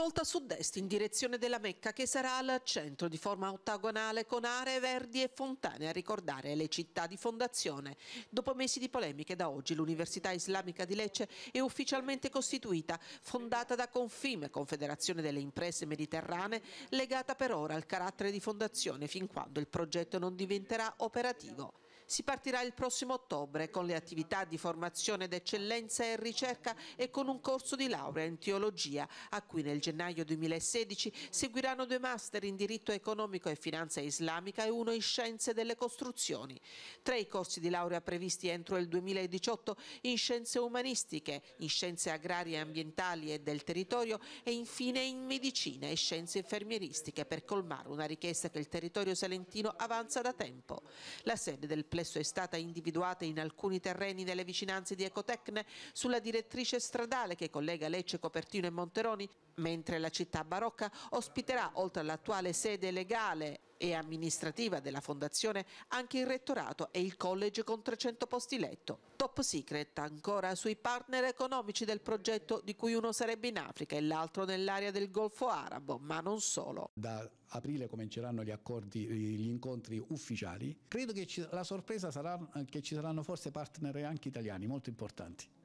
a sud-est in direzione della Mecca che sarà al centro di forma ottagonale con aree verdi e fontane a ricordare le città di fondazione. Dopo mesi di polemiche da oggi l'Università Islamica di Lecce è ufficialmente costituita, fondata da Confime, Confederazione delle Imprese Mediterranee, legata per ora al carattere di fondazione fin quando il progetto non diventerà operativo. Si partirà il prossimo ottobre con le attività di formazione d'eccellenza e ricerca e con un corso di laurea in teologia, a cui nel gennaio 2016 seguiranno due master in diritto economico e finanza islamica e uno in scienze delle costruzioni. Tra i corsi di laurea previsti entro il 2018 in scienze umanistiche, in scienze agrarie e ambientali e del territorio e infine in medicina e scienze infermieristiche per colmare una richiesta che il territorio salentino avanza da tempo. La sede del complesso è stata individuata in alcuni terreni nelle vicinanze di Ecotecne sulla direttrice stradale che collega Lecce, Copertino e Monteroni, mentre la città barocca ospiterà, oltre all'attuale sede legale e amministrativa della fondazione anche il rettorato e il college con 300 posti letto. Top secret ancora sui partner economici del progetto di cui uno sarebbe in Africa e l'altro nell'area del Golfo Arabo, ma non solo. Da aprile cominceranno gli, accordi, eh, gli incontri ufficiali. Credo che ci, la sorpresa sarà eh, che ci saranno forse partner anche italiani molto importanti.